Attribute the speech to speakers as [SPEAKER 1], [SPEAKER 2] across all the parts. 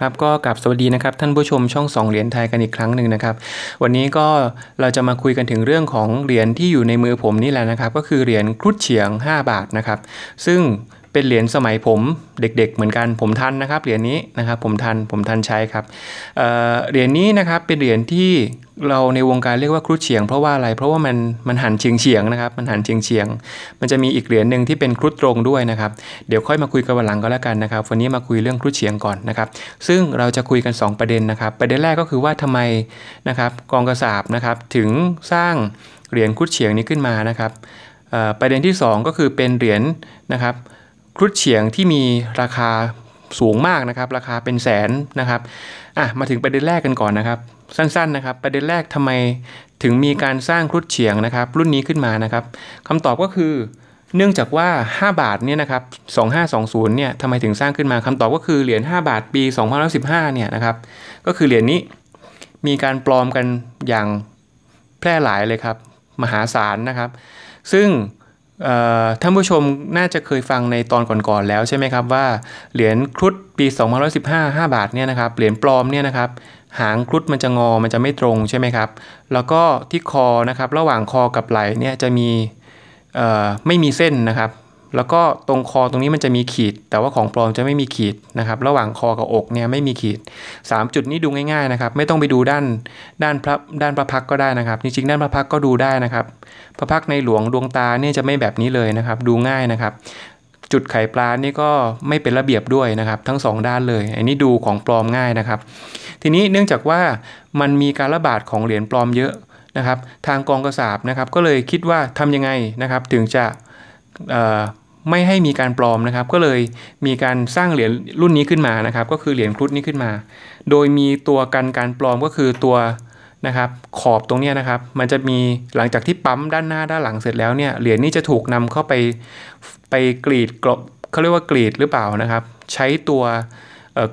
[SPEAKER 1] ครับก็กลับสวัสดีนะครับท่านผู้ชมช่องสองเหรียญไทยกันอีกครั้งหนึ่งนะครับ วันนี้ก็เราจะมาคุยกันถึงเรื่องของเหรียญที่อยู่ในมือผมนี่แหละนะครับ ก็คือเหรียญครุฑเฉียง 5 บาทนะครับ ซึ่งเป็นเหรียญสมัยผมเด็กๆ เหมือนกัน ผมทันนะครับ เหรียญนี้นะครับผมทัน ผมทันใช้ครับเหรียญนี้นะครับ เป็นเหรียญที่เราในวงการเรียกว่าครุฑเฉียงเพราะว่าอะไร เพราะว่ามัน มันหันเฉียงเฉียงนะครับ มันหันเฉียงเฉียงมันจะมีอีกเหรียญหนึ่งที่เป็นครุฑตรงด้วยนะครับ เดี๋ยวค่อยมาคุยกันวันหลังก็แล้วกันนะครับวันนี้มาคุยเรื่องครุฑเฉียงก่อนนะครับ ซึ่งเราจะคุยกัน 2 ประเด็นนะครับ ประเด็นแรกก็คือว่าทำไมนะครับกองกระสาบนะครับ ถึงสร้างเหรียญครุฑเฉียงนี้ขึ้นมานะครับประเด็นที่ 2 ก็คือเป็นเหรียญนะครับครุฑเฉียงที่มีราคาสูงมากนะครับราคาเป็นแสนนะครับอ่ะมาถึงประเด็นแรกกันก่อนนะครับ สั้น ๆ นะครับประเด็นแรกทำไมถึงมีการสร้างครุฑเฉียงนะครับรุ่นนี้ขึ้นมานะครับคำตอบก็คือเนื่องจากว่า 5 บาทเนี่ยนะครับ2520เนี่ยทำไมถึงสร้างขึ้นมาคำตอบก็คือเหรียญ5บาทปี2015เนี่ยนะครับก็คือเหรียญนี้มีการปลอมกันอย่างแพร่หลายเลยครับมหาศาลนะครับซึ่งท่านผู้ชมน่าจะเคยฟังในตอนก่อนๆแล้วใช่ไหมครับว่า เหรียญครุฑปี2015 5บาทเนี่ยนะครับเหรียญปลอมเนี่ยนะครับ หางครุฑมันจะงอมันจะไม่ตรงใช่ไหมครับ แล้วก็ที่คอนะครับ ระหว่างคอกับไหล่เนี่ยจะมีไม่มีเส้นนะครับแล้วก็ตรงคอตรงนี้มันจะมีขีด แต่ว่าของปลอมจะไม่มีขีดนะครับ ระหว่างคอกับอกเนี่ยไม่มีขีด 3 จุดนี้ดูง่ายๆนะครับ ไม่ต้องไปดูด้านด้านพระด้านพระพักก็ได้นะครับจริงๆด้านพระพักก็ดูได้นะครับพระพักในหลวงดวงตาเนี่ยจะไม่แบบนี้เลยนะครับ ดูง่ายนะครับ จุดไข่ปลานี่ก็ไม่เป็นระเบียบด้วยนะครับ ทั้ง 2 ด้านเลย อันนี้ดูของปลอมง่ายนะครับทีนี้เนื่องจากว่ามันมีการระบาดของเหรียญปลอมเยอะนะครับ ทางกองกระสาบนะครับ ก็เลยคิดว่าทํำยังไงนะครับถึงจะไม่ให้มีการปลอมนะครับ ก็เลยมีการสร้างเหรียญรุ่นนี้ขึ้นมานะครับ ก็คือเหรียญครุฑนี้ขึ้นมา โดยมีตัวกันการปลอมก็คือตัวนะครับขอบตรงนี้นะครับ มันจะมีหลังจากที่ปั๊มด้านหน้า ด้านหลังเสร็จแล้วเนี่ยเหรียญนี้จะถูกนำเข้าไปไปกรีดกรอบเขาเรียกว่ากรีดหรือเปล่านะครับ ใช้ตัว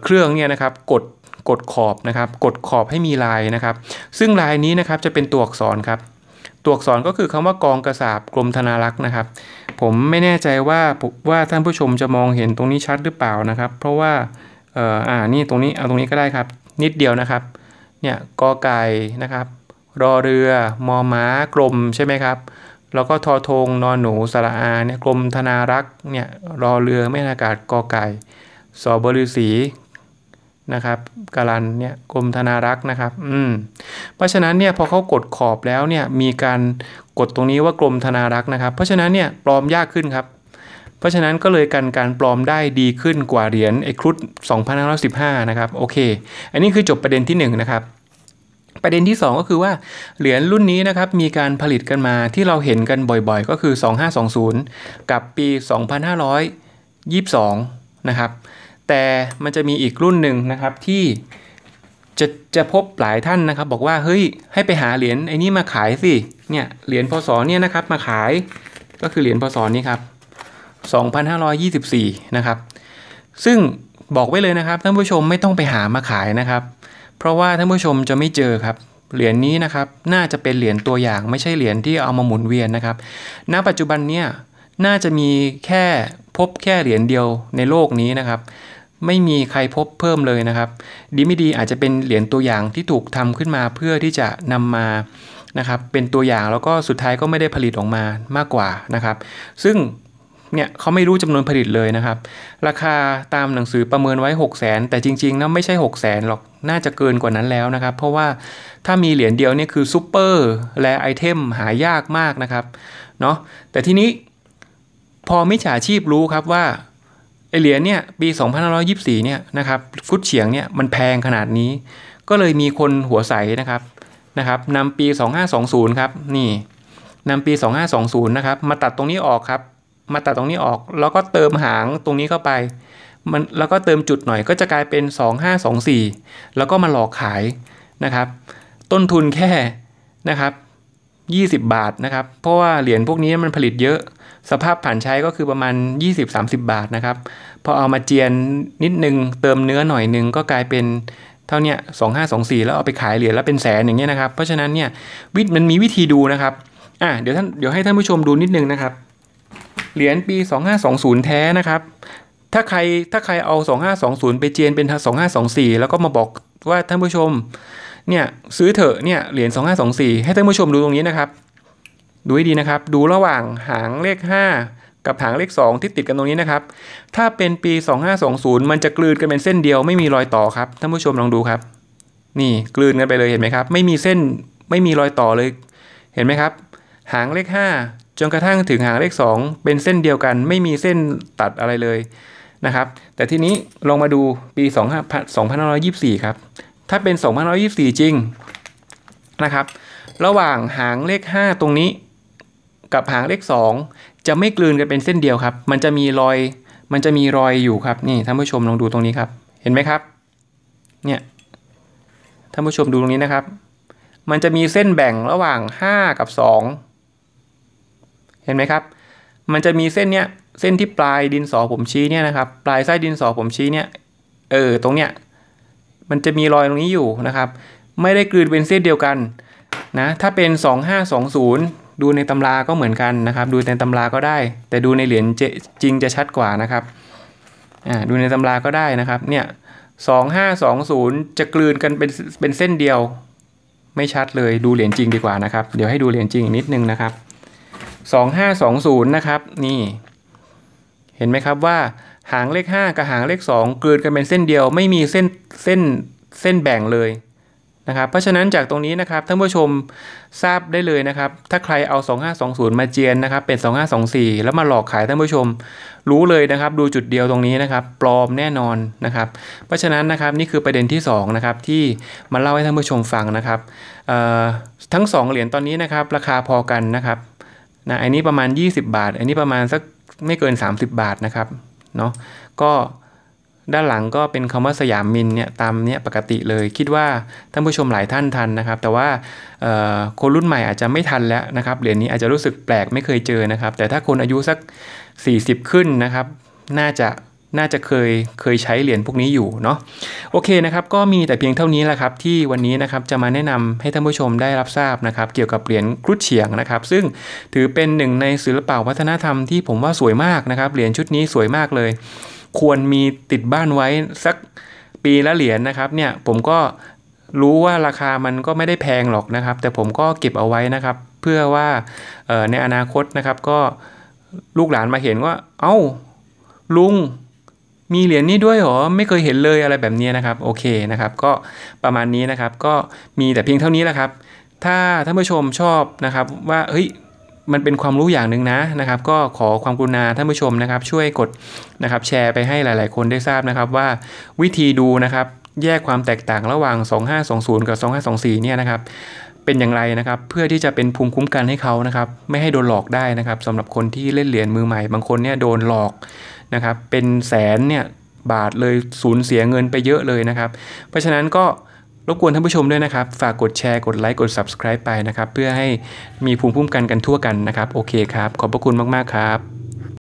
[SPEAKER 1] เครื่องเนี่ยนะครับกดกดขอบนะครับ กดขอบให้มีลายนะครับ ซึ่งลายนี้นะครับจะเป็นตัวอักษรครับตัวอักษรก็คือคำว่ากองกระสาบกรมธนารักษ์ นะครับ ผมไม่แน่ใจว่าว่าท่านผู้ชมจะมองเห็นตรงนี้ชัดหรือเปล่านะครับ เพราะว่าเอ่ออ่านี่ตรงนี้เอาตรงนี้ก็ได้ครับ นิดเดียวนะครับเนี่ยกอไก่นะครับรอเรือมอม้ากลมใช่ไหมครับ แล้วก็ทอทงนอนหนูสระอาเนี่ยกลมธนารักษ์เนี่ยรอเรือไม่อากาศกอไก่สอบิษีนะครับกาลันเนี่ยกรมธนารักษ์นะครับ อืม เพราะฉะนั้นเนี่ยพอเขากดขอบแล้วเนี่ยมีการกดตรงนี้ว่ากรมธนารักษ์นะครับเพราะฉะนั้นเนี่ยปลอมยากขึ้นครับ เพราะฉะนั้นก็เลยกันการปลอมได้ดีขึ้นกว่าเหรียญไอ้ครุฑ2515นะครับโอเค อันนี้คือจบประเด็นที่1นะครับประเด็นที่ 2 ก็คือว่าเหรียญรุ่นนี้นะครับ มีการผลิตกันมาที่เราเห็นกันบ่อยๆ ก็คือ 2520 กับปี 2522 นะครับแต่มันจะมีอีกรุ่นหนึ่งนะครับที่จะจะพบหลายท่านนะครับ บอกว่าเฮ้ยให้ไปหาเหรียญไอ้นี่มาขายสิเนี่ยเหรียญพศเนี่ยนะครับมาขายก็คือเหรียญพศนี้ครับ 2524นะครับซึ่งบอกไว้เลยนะครับท่านผู้ชมไม่ต้องไปหามาขายนะครับ เพราะว่าท่านผู้ชมจะไม่เจอครับเหรียญนี้นะครับ น่าจะเป็นเหรียญตัวอย่างไม่ใช่เหรียญที่เอามาหมุนเวียนนะครับ ณ ปัจจุบันเนี่ยน่าจะมีแค่พบแค่เหรียญเดียวในโลกนี้นะครับไม่มีใครพบเพิ่มเลยนะครับดีไม่ดีอาจจะเป็นเหรียญตัวอย่างที่ถูกทำขึ้นมาเพื่อที่จะนำมานะครับเป็นตัวอย่างแล้วก็สุดท้ายก็ไม่ได้ผลิตออกมามากกว่านะครับ ซึ่งเนี่ยเขาไม่รู้จำนวนผลิตเลยนะครับ ราคาตามหนังสือประเมินไว้ 6 0 0 0 0นแต่จริงๆแล้วไม่ใช่6 0 0 0 0นหรอกน่าจะเกินกว่านั้นแล้วนะครับ เพราะว่าถ้ามีเหรียญเดียวนี่คือซูเปอร์และไอเทมหายากมากนะครับเนาะแต่ทีนี้พอมิจฉาชีพรู้ครับว่าไอเหรียญเนี่ยปี2524เนี่ยนะครับฟุตเฉียงเนี่ยมันแพงขนาดนี้ ก็เลยมีคนหัวใสนะครับนะครับนำปี 2520ครับนี่นำปี 2520นะครับมาตัดตรงนี้ออกครับมาตัดตรงนี้ออกแล้วก็เติมหางตรงนี้เข้าไปมันแล้วก็เติมจุดหน่อยก็จะกลายเป็น 2524 แล้วก็มาหลอกขายนะครับต้นทุนแค่นะครับ20 บาทนะครับเพราะว่าเหรียญพวกนี้มันผลิตเยอะสภาพผ่านใช้ก็คือประมาณ 20-30 บาทนะครับพอเอามาเจียนนิดนึงเติมเนื้อหน่อยนึงก็กลายเป็นเท่านี้สองห้าสองสี่แล้วเอาไปขายเหรียญแล้วเป็นแสนอย่างเงี้ยนะครับเพราะฉะนั้นเนี่ยวิทมันมีวิธีดูนะครับอ่ะเดี๋ยวท่านเดี๋ยวให้ท่านผู้ชมดูนิดนึงนะครับเหรียญปี 2520 แท้นะครับ ถ้าใครถ้าใครเอา 2520 ไปเจียนเป็น 2524 แล้วก็มาบอกว่าท่านผู้ชมเนี่ยซื้อเถอะเนี่ยเหรียญ2524 ให้ท่านผู้ชมดูตรงนี้นะครับดูให้ดีนะครับดูระหว่างหางเลข 5 กับหางเลข 2 ที่ติดกันตรงนี้นะครับ ถ้าเป็นปี 2520 มันจะกลืนกันเป็นเส้นเดียวไม่มีรอยต่อครับ ท่านผู้ชมลองดูครับ นี่กลืนกันไปเลยเห็นไหมครับไม่มีเส้นไม่มีรอยต่อเลย เห็นไหมครับ หางเลข 5 จนกระทั่งถึงหางเลข 2 เป็นเส้นเดียวกัน ไม่มีเส้นตัดอะไรเลยนะครับแต่ทีนี้ลองมาดูปี 2524ครับถ้าเป็น 2524 จริงนะครับระหว่างหางเลข 5 ตรงนี้กับหางเลข 2 จะไม่กลืนกันเป็นเส้นเดียวครับ มันจะมีรอย มันจะมีรอยอยู่ครับ นี่ท่านผู้ชมลองดูตรงนี้ครับ เห็นไหมครับ เนี่ย ท่านผู้ชมดูตรงนี้นะครับ มันจะมีเส้นแบ่งระหว่าง 5 กับ 2 เห็นไหมครับ มันจะมีเส้นเนี้ยเส้นที่ปลายดินสอผมชี้เนี่ยนะครับ ปลายไส้ดินสอผมชี้เนี่ย เออ ตรงเนี้ยมันจะมีรอยตรงนี้อยู่นะครับ ไม่ได้กลืนเป็นเส้นเดียวกัน นะ ถ้าเป็น 2520ดูในตำราก็เหมือนกันนะครับดูในตำราก็ได้ แต่ดูในเหรียญจริงจะชัดกว่านะครับอ่าดูในตำราก็ได้นะครับ เนี่ยสองห้าสองศูนย์จะกลืนกันเป็นเป็นเส้นเดียว ไม่ชัดเลยดูเหรียญจริงดีกว่านะครับเดี๋ยวให้ดูเหรียญจริงนิดนึงนะครับสองห้าสองศูนย์นะครับนี่ เห็นไหมครับว่า หางเลขห้ากับหางเลขสองกลืนกันเป็นเส้นเดียวไม่มีเส้นเส้นเส้นแบ่งเลยนะครับเพราะฉะนั้นจากตรงนี้นะครับท่านผู้ชมทราบได้เลยนะครับถ้าใครเอา 2520 มาเจียนนะครับเป็น 2524 แล้วมาหลอกขายท่านผู้ชมรู้เลยนะครับ ดูจุดเดียวตรงนี้นะครับ ปลอมแน่นอนนะครับ เพราะฉะนั้นนะครับนี่คือประเด็นที่2นะครับที่มาเล่าให้ท่านผู้ชมฟังนะครับทั้ง 2 เหรียญตอนนี้นะครับ ราคาพอกันนะครับนะอันนี้ประมาณ 20 บาท อันนี้ประมาณสักไม่เกิน 30 บาทนะครับเนาะก็ด้านหลังก็เป็นคำว่าสยามมินเนี่ยตามเนี่ยปกติเลย คิดว่าท่านผู้ชมหลายท่านทันนะครับ แต่ว่าคนรุ่นใหม่อาจจะไม่ทันแล้วนะครับเหรียญนี้อาจจะรู้สึกแปลกไม่เคยเจอนะครับ แต่ถ้าคนอายุสัก 40 ขึ้นนะครับ น่าจะน่าจะเคยเคยใช้เหรียญพวกนี้อยู่เนาะโอเคนะครับก็มีแต่เพียงเท่านี้แหละครับที่วันนี้นะครับจะมาแนะนำให้ท่านผู้ชมได้รับทราบนะครับเกี่ยวกับเหรียญครุฑเฉียงนะครับ ซึ่งถือเป็นหนึ่งในศิลปะวัฒนธรรมที่ผมว่าสวยมากนะครับเหรียญชุดนี้สวยมากเลยควรมีติดบ้านไว้สักปีละเหรียญนนะครับเนี่ยผมก็รู้ว่าราคามันก็ไม่ได้แพงหรอกนะครับ แต่ผมก็เก็บเอาไว้นะครับ เพื่อว่า ในอนาคตนะครับก็ลูกหลานมาเห็นว่าเอา้า ลุงมีเหรียญนี้ด้วยหรอไม่เคยเห็นเลยอะไรแบบนี้นะครับโอเคนะครับก็ประมาณนี้นะครับก็มีแต่เพียงเท่านี้แหละครับ ถ้าท่านผู้ชมชอบนะครับว่าเฮ้ยมันเป็นความรู้อย่างหนึ่งนะนะครับก็ขอความกรุณาท่านผู้ชมนะครับ ช่วยกดนะครับแชร์ไปให้หลาย ๆ คนได้ทราบนะครับว่าวิธีดูนะครับแยกความแตกต่างระหว่าง 2520 กับ 2524 เนี่ยนะครับเป็นอย่างไรนะครับเพื่อที่จะเป็นภูมิคุ้มกันให้เขานะครับไม่ให้โดนหลอกได้นะครับสำหรับคนที่เล่นเหรียญมือใหม่บางคนเนี่ยโดนหลอกนะครับเป็นแสนเนี่ยบาทเลยสูญเสียเงินไปเยอะเลยนะครับ เพราะฉะนั้นก็รบกวนท่านผู้ชมด้วยนะครับ ฝากกดแชร์กดไลค์กด subscribe ไปนะครับ เพื่อให้มีภูมิคุ้มกันกันทั่วกันนะครับ โอเคครับ ขอบพระคุณมากๆครับ